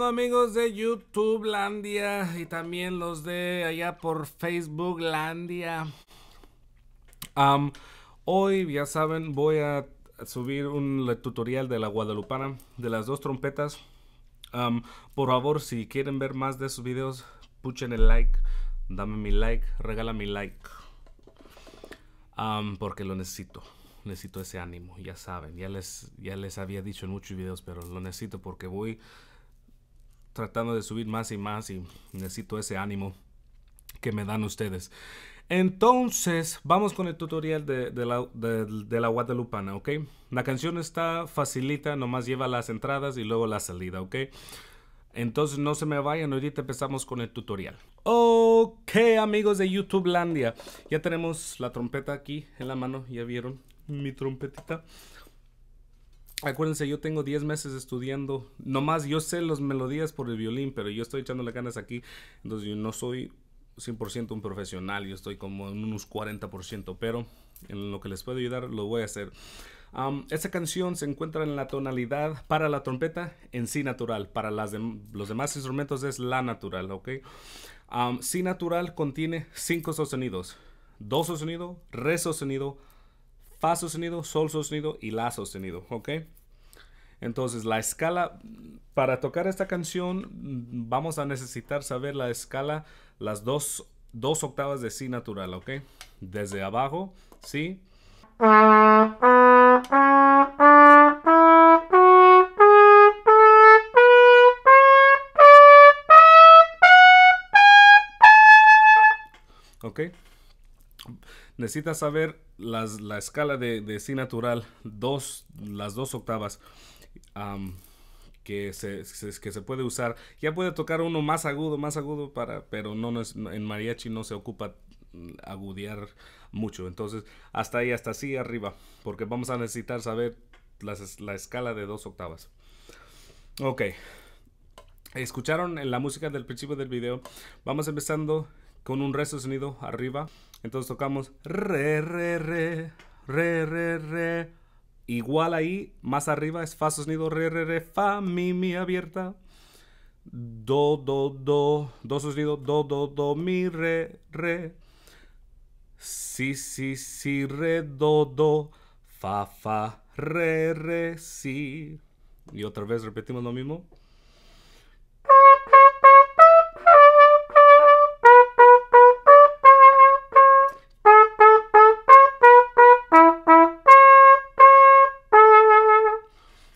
amigos de YouTube Landia y también los de allá por Facebook Landia? hoy ya saben voy a subir un tutorial de la guadalupana de las dos trompetas. por favor si quieren ver más de esos videos puchen el like, dame mi like, regala mi like. porque lo necesito necesito ese ánimo, ya saben, ya les, ya les había dicho en muchos videos, pero lo necesito porque voy tratando de subir más y más y necesito ese ánimo que me dan ustedes. Entonces, vamos con el tutorial de, la, de, la, Guadalupana, ¿ok? La canción está facilita, nomás lleva las entradas y luego la salida, ¿ok? Entonces no se me vayan, ahorita empezamos con el tutorial. Ok, amigos de YouTube Landia, ya tenemos la trompeta aquí en la mano, ya vieron mi trompetita. Acuérdense, yo tengo 10 meses estudiando. Nomás yo sé las melodías por el violín, pero yo estoy echando las ganas aquí. Entonces yo no soy 100% un profesional, yo estoy como en unos 40%, pero en lo que les puedo ayudar lo voy a hacer. esta canción se encuentra en la tonalidad para la trompeta en sí natural, para las los demás instrumentos es la natural, ¿ok? si natural contiene cinco sostenidos, do sostenido, re sostenido, fa sostenido, sol sostenido y la sostenido, ¿ok? Entonces la escala, para tocar esta canción vamos a necesitar saber la escala, las dos, dos octavas de si natural, ¿ok? Desde abajo, sí, ¿Ok? necesitas saber las, la escala de, de, si natural, dos, las dos octavas. que se, que se puede usar. Ya puede tocar uno más agudo, más agudo para, pero no, en mariachi no se ocupa mm, agudear mucho. Entonces, hasta ahí, hasta así arriba, porque vamos a necesitar saber la, la escala de dos octavas. Ok. Escucharon la música del principio del video. Vamos empezando con un resto de sonido arriba. Entonces tocamos re, re, re, re, re, re. Igual ahí, más arriba es fa sostenido, re, re, re, fa, mi, mi abierta. Do, do, do, do sostenido, do, do, do, mi, re, re. Si, si, si, re, do, do, fa, fa, re, re, si. Y otra vez repetimos lo mismo.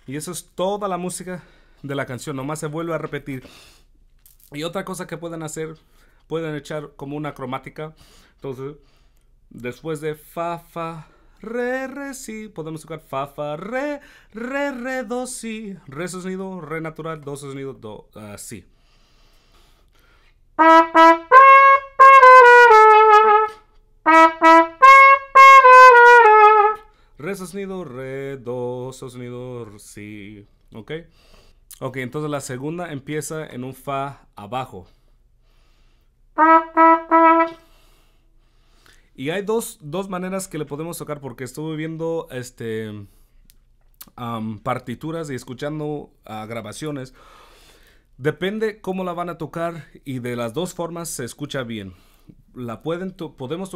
Y eso es toda la música de la canción, nomás se vuelve a repetir. Y otra cosa que pueden hacer, pueden echar como una cromática. Entonces, después de fa, fa, re, re, si, podemos tocar fa, fa, re, re, re, do, si. Re sostenido, re natural, do sostenido, do, ah, sonido re, do, sostenido, si. ¿Ok? Ok, entonces la segunda empieza en un fa abajo. Y hay dos, dos maneras que le podemos tocar porque estuve viendo este, partituras y escuchando ah, grabaciones. Depende cómo la van a tocar y de las dos formas se escucha bien. La pueden tocar, podemos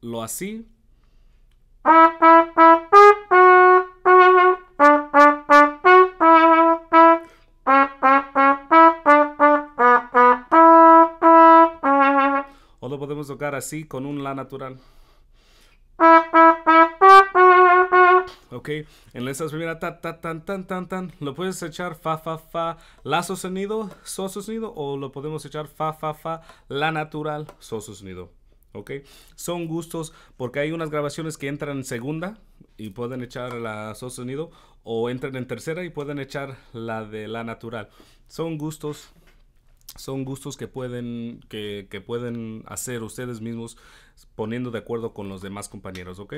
lo así o lo podemos tocar así con un la natural. ¿ok? En esa primera ta, ta, tan, tan, tan, tan, lo puedes echar fa, fa, fa, la sostenido, sostenido, o lo podemos echar fa, fa, fa, la natural, sol sostenido. ¿ok? Son gustos porque hay unas grabaciones que entran en segunda y pueden echar la sostenido o entran en tercera y pueden echar la de la natural. Son gustos son gustos que pueden que, pueden hacer ustedes mismos poniendo de acuerdo con los demás compañeros, ¿ok?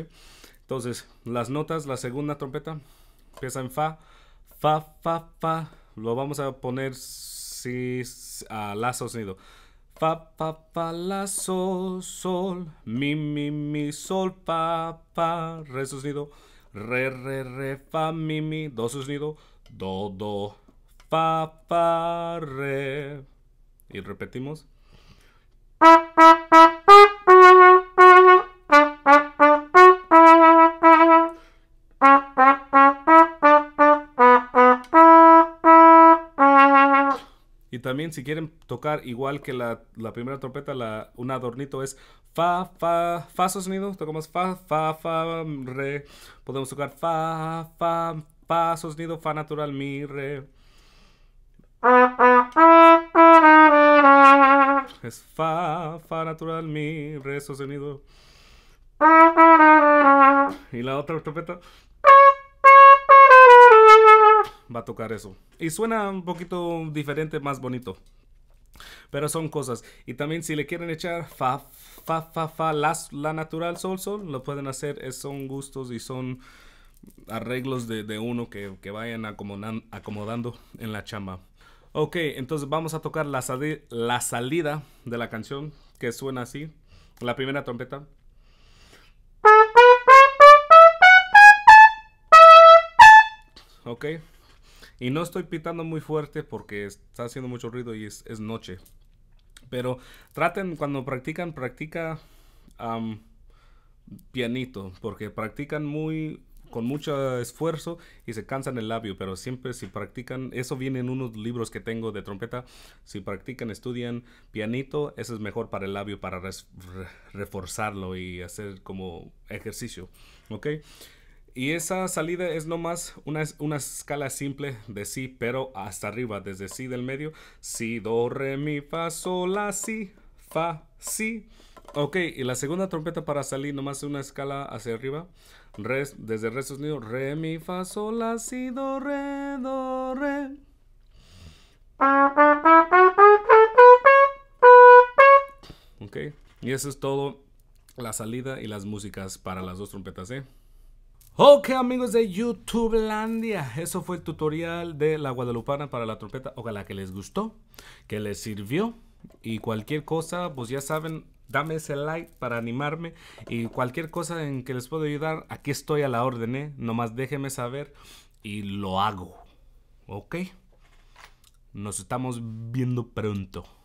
Entonces, las notas, la segunda trompeta empieza en fa, fa, fa, fa. Lo vamos a poner si a la sostenido. Pa, pa, pa, la, sol, sol, mi, mi, mi, sol, pa, pa, re sostenido, re, re, re, fa, mi, mi, do sostenido, do, do, fa, fa, re. Y repetimos. Y también si quieren tocar igual que la, primera trompeta, la, un adornito es fa, fa, fa sostenido. Tocamos fa, fa, fa, re. Podemos tocar fa, fa, fa sostenido, fa natural, mi, re. Es fa, fa natural, mi, re sostenido. Y la otra trompeta va a tocar eso. Y suena un poquito diferente, más bonito. Pero son cosas. Y también si le quieren echar fa, fa, fa, fa, la, la natural sol, sol, lo pueden hacer. Es, son gustos y son arreglos de, uno que, vayan acomodando en la chamba. Ok, entonces vamos a tocar la, la salida de la canción que suena así. La primera trompeta. Ok. Y no estoy pitando muy fuerte porque está haciendo mucho ruido y es, noche. Pero traten, cuando practican, practica pianito, porque practican muy con mucho esfuerzo y se cansan el labio, pero siempre si practican, eso viene en unos libros que tengo de trompeta, si practican, estudian pianito, eso es mejor para el labio, para reforzarlo y hacer como ejercicio, ¿ok? Y esa salida es nomás una, una escala simple de si, pero hasta arriba, desde si del medio. Si, do, re, mi, fa, sol, la, si, fa, si. Ok, y la segunda trompeta para salir nomás una escala hacia arriba. Re, desde re sostenido, re, mi, fa, sol, la, si, do, re, do, re. Ok, y eso es todo, la salida y las músicas para las dos trompetas, ¿eh? Ok amigos de YouTube Landia, eso fue el tutorial de la guadalupana para la trompeta. Ojalá que les gustó, que les sirvió y cualquier cosa, pues ya saben, dame ese like para animarme y cualquier cosa en que les pueda ayudar, aquí estoy a la orden, ¿eh? nomás déjenme saber y lo hago. Ok, nos estamos viendo pronto.